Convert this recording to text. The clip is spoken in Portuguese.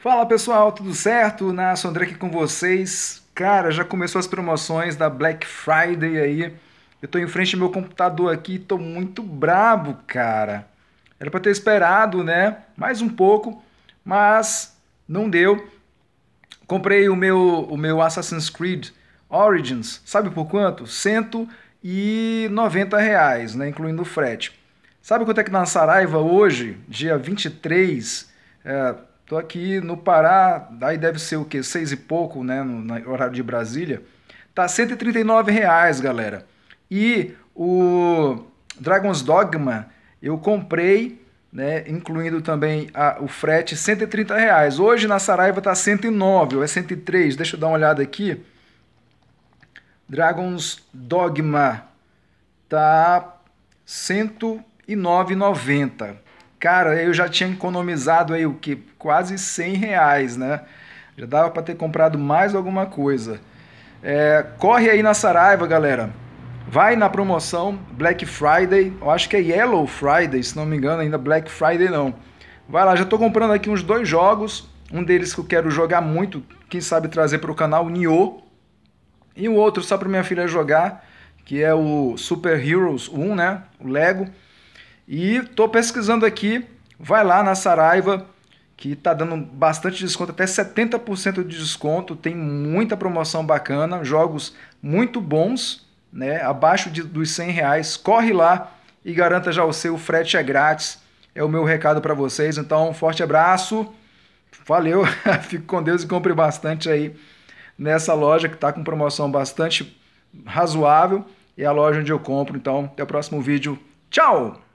Fala pessoal, tudo certo? Nasso André aqui com vocês. Cara, já começou as promoções da Black Friday aí. Eu tô em frente ao meu computador aqui e tô muito brabo, cara. Era para ter esperado, né? Mais um pouco, mas não deu. Comprei o meu, o meu Assassin's Creed Origins, sabe por quanto? 190 reais, né? Incluindo o frete. Sabe quanto é que tá na Saraiva hoje, dia 23, é, Estou aqui no Pará, aí deve ser o quê? Seis e pouco, né? No, no horário de Brasília. Tá R$ reais, galera. E o Dragon's Dogma eu comprei, né? Incluindo também a, o frete, R$ reais. Hoje na Saraiva tá 109, ou é 103. Deixa eu dar uma olhada aqui. Dragon's Dogma tá 109,90. Cara, eu já tinha economizado aí o que? Quase 100 reais, né? Já dava para ter comprado mais alguma coisa. É, corre aí na Saraiva, galera. Vai na promoção Black Friday, eu acho que é Yellow Friday, se não me engano, ainda Black Friday não. Vai lá, já estou comprando aqui uns dois jogos, um deles que eu quero jogar muito, quem sabe trazer para o canal, Nioh, e o outro só para minha filha jogar, que é o Super Heroes 1, né, o Lego. E estou pesquisando aqui, vai lá na Saraiva, que está dando bastante desconto, até 70% de desconto, tem muita promoção bacana, jogos muito bons, né? abaixo de, dos 100 reais. Corre lá e garanta já o seu, o frete é grátis. É o meu recado para vocês. Então, um forte abraço. Valeu, fico com Deus e compre bastante aí nessa loja que está com promoção bastante razoável. É a loja onde eu compro. Então, até o próximo vídeo. Tchau!